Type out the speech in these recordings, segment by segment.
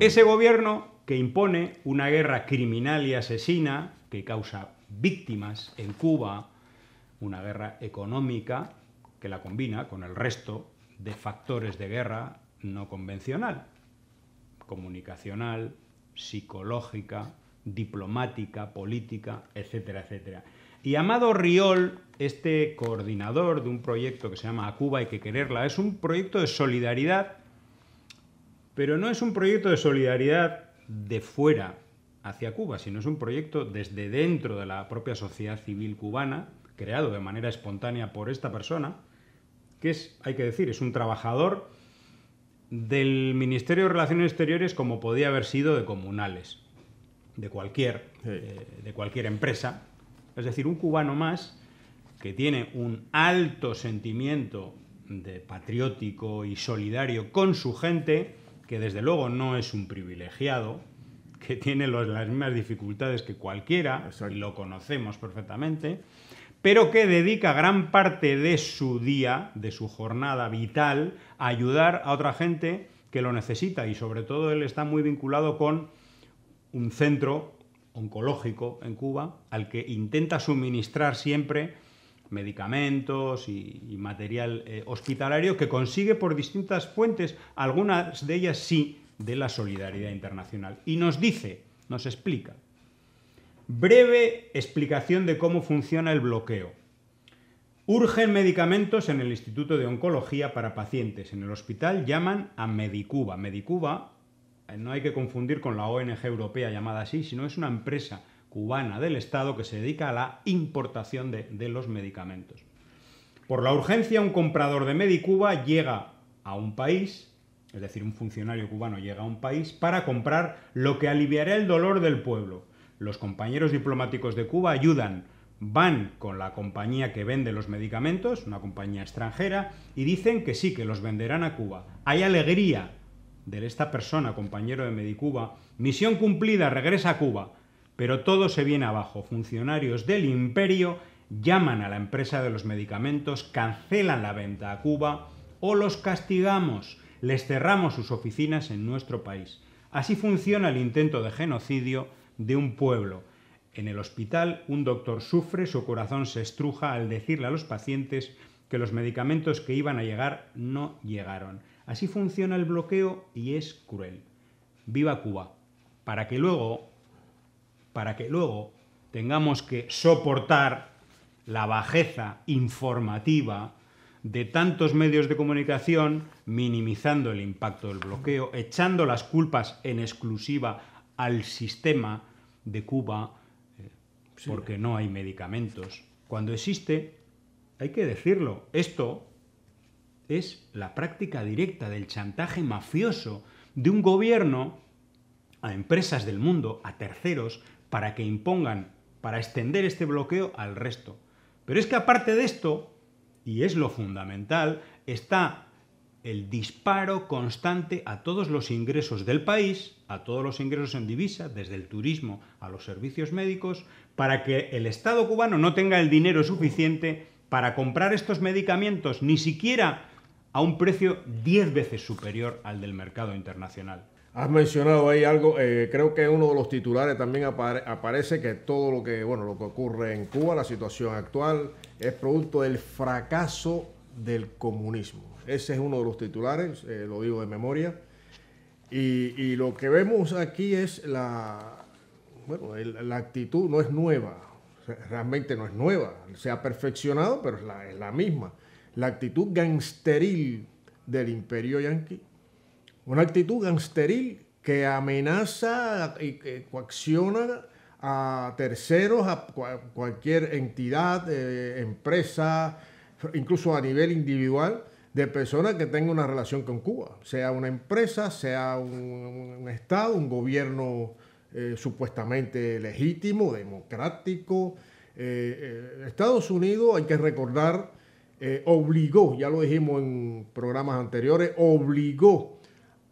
Ese gobierno que impone una guerra criminal y asesina que causa víctimas en Cuba, una guerra económica que la combina con el resto de factores de guerra no convencional, comunicacional, psicológica, diplomática, política, etcétera, etcétera. Y Amado Riol, este coordinador de un proyecto que se llama A Cuba hay que quererla, es un proyecto de solidaridad pero no es un proyecto de solidaridad de fuera hacia Cuba, sino es un proyecto desde dentro de la propia sociedad civil cubana, creado de manera espontánea por esta persona, que es, hay que decir, es un trabajador del Ministerio de Relaciones Exteriores como podía haber sido de comunales, de cualquier, eh, de cualquier empresa. Es decir, un cubano más que tiene un alto sentimiento de patriótico y solidario con su gente, que desde luego no es un privilegiado, que tiene las mismas dificultades que cualquiera, y lo conocemos perfectamente, pero que dedica gran parte de su día, de su jornada vital, a ayudar a otra gente que lo necesita y sobre todo él está muy vinculado con un centro oncológico en Cuba al que intenta suministrar siempre medicamentos y, material eh, hospitalario que consigue por distintas fuentes, algunas de ellas sí de la solidaridad internacional. Y nos dice, nos explica. Breve explicación de cómo funciona el bloqueo. Urgen medicamentos en el Instituto de Oncología para pacientes. En el hospital llaman a Medicuba. Medicuba eh, no hay que confundir con la ONG europea llamada así, sino es una empresa cubana del Estado que se dedica a la importación de, los medicamentos. Por la urgencia, un comprador de Medicuba llega a un país, es decir, un funcionario cubano llega a un país para comprar lo que aliviará el dolor del pueblo. Los compañeros diplomáticos de Cuba ayudan, van con la compañía que vende los medicamentos, una compañía extranjera, y dicen que sí, que los venderán a Cuba. Hay alegría de esta persona, compañero de Medicuba. Misión cumplida, regresa a Cuba. Pero todo se viene abajo. Funcionarios del imperio llaman a la empresa de los medicamentos, cancelan la venta a Cuba o los castigamos, les cerramos sus oficinas en nuestro país. Así funciona el intento de genocidio de un pueblo. En el hospital, un doctor sufre, su corazón se estruja al decirle a los pacientes que los medicamentos que iban a llegar no llegaron. Así funciona el bloqueo y es cruel. Viva Cuba, para que luego para que luego tengamos que soportar la bajeza informativa de tantos medios de comunicación, minimizando el impacto del bloqueo, echando las culpas en exclusiva al sistema de Cuba, eh, porque no hay medicamentos. Cuando existe, hay que decirlo, esto es la práctica directa del chantaje mafioso de un gobierno a empresas del mundo, a terceros, para que impongan, para extender este bloqueo al resto. Pero es que aparte de esto, y es lo fundamental, está el disparo constante a todos los ingresos del país, a todos los ingresos en divisa, desde el turismo a los servicios médicos, para que el Estado cubano no tenga el dinero suficiente para comprar estos medicamentos, ni siquiera a un precio diez veces superior al del mercado internacional. Has mencionado ahí algo, eh, creo que uno de los titulares también aparece que todo lo que, bueno, lo que ocurre en Cuba, la situación actual, es producto del fracaso del comunismo. Ese es uno de los titulares, eh, lo digo de memoria. Y, lo que vemos aquí es la, bueno, la actitud no es nueva, realmente no es nueva, se ha perfeccionado, pero es la misma. La actitud gangsteril del imperio yanqui una actitud gangsteril que amenaza y coacciona a terceros, a cualquier entidad, eh, empresa, incluso a nivel individual, de personas que tengan una relación con Cuba, sea una empresa, sea un, Estado, un gobierno eh, supuestamente legítimo, democrático. Eh, Estados Unidos, hay que recordar, obligó, ya lo dijimos en programas anteriores, obligó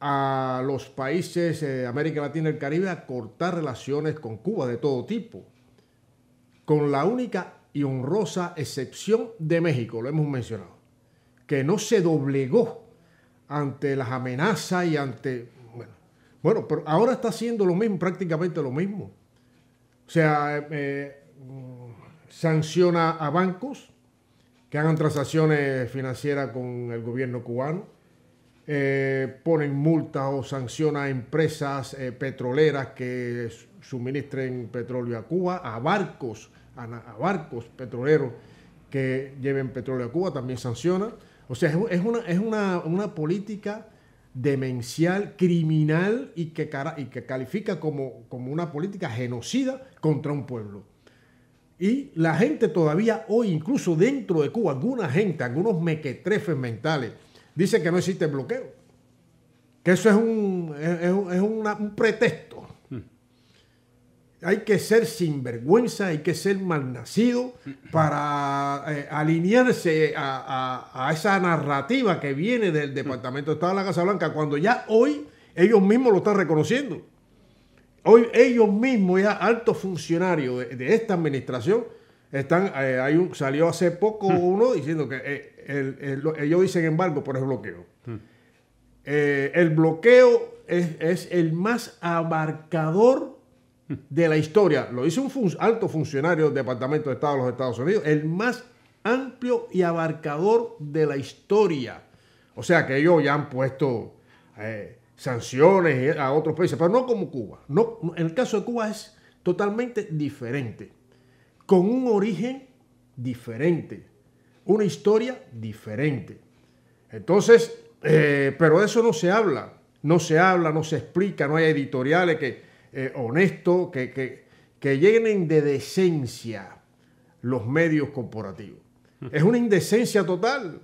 a los países de eh, América Latina y el Caribe a cortar relaciones con Cuba de todo tipo, con la única y honrosa excepción de México, lo hemos mencionado, que no se doblegó ante las amenazas y ante... Bueno, pero ahora está haciendo lo mismo, prácticamente lo mismo. O sea, eh, mm, sanciona a bancos que hagan transacciones financieras con el gobierno cubano eh, ponen multas o sanciona a empresas eh, petroleras que suministren petróleo a Cuba, a barcos, barcos petroleros que lleven petróleo a Cuba, también sanciona. O sea, es, una, es una, política demencial, criminal y que, y que califica como, como una política genocida contra un pueblo. Y la gente todavía hoy, incluso dentro de Cuba, alguna gente, algunos mequetrefes mentales, dice que no existe bloqueo. Que eso es un, pretexto. Hay que ser sinvergüenza, hay que ser malnacido para eh, alinearse a, esa narrativa que viene del Departamento de Estado de la Casa Blanca, cuando ya hoy ellos mismos lo están reconociendo. Hoy ellos mismos, ya altos funcionarios de, esta administración, están, eh, hay un, salió hace poco hmm. uno diciendo que eh, el, ellos dicen embargo, por el bloqueo. Eh, el bloqueo es, el más abarcador de la historia. Lo dice un alto funcionario del Departamento de Estado de los Estados Unidos, el más amplio y abarcador de la historia. O sea que ellos ya han puesto eh, sanciones a otros países, pero no como Cuba. No, el caso de Cuba es totalmente diferente, con un origen diferente una historia diferente. Entonces, eh, pero eso no se habla, no se habla, no se explica, no hay editoriales que, eh, honestos que, que, que llenen de decencia los medios corporativos. Es una indecencia total,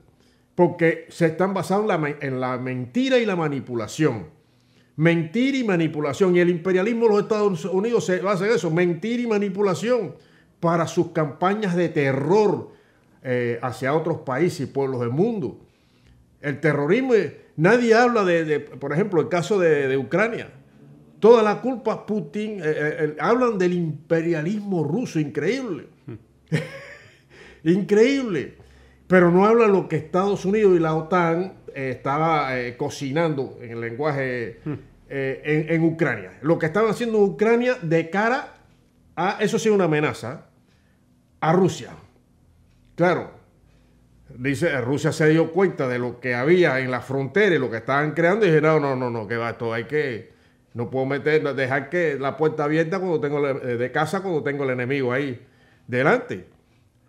porque se están basando en la, en la, mentira y la manipulación. Mentir y manipulación. Y el imperialismo de los Estados Unidos se basa en eso, mentir y manipulación, para sus campañas de terror eh, hacia otros países y pueblos del mundo. El terrorismo, eh, nadie habla de, por ejemplo, el caso de, Ucrania. Toda la culpa Putin, eh, hablan del imperialismo ruso, increíble. increíble. Pero no hablan lo que Estados Unidos y la OTAN estaba cocinando en el lenguaje en, en, Ucrania. Lo que estaban haciendo en Ucrania de cara a, eso sí, una amenaza a Rusia Claro, dice, Rusia se dio cuenta de lo que había en la frontera y lo que estaban creando y dije, no, no, no, no, que va, esto hay que, no puedo meter, dejar que la puerta abierta cuando tengo eh, de casa cuando tengo el enemigo ahí delante.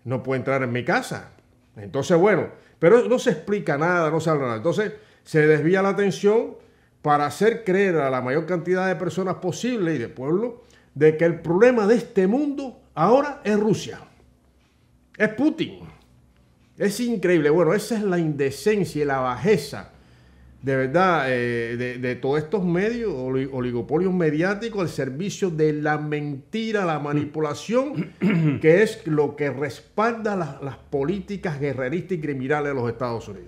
No puedo entrar en mi casa. Entonces, bueno, pero no se explica nada, no se habla nada. Entonces, se desvía la atención para hacer creer a la mayor cantidad de personas posible y de pueblo de que el problema de este mundo ahora es Rusia. Es Putin. Es increíble. Bueno, esa es la indecencia y la bajeza, de verdad, eh, de, todos estos medios, oligopolios mediáticos, al servicio de la mentira, la manipulación, que es lo que respalda las políticas guerreristas y criminales de los Estados Unidos.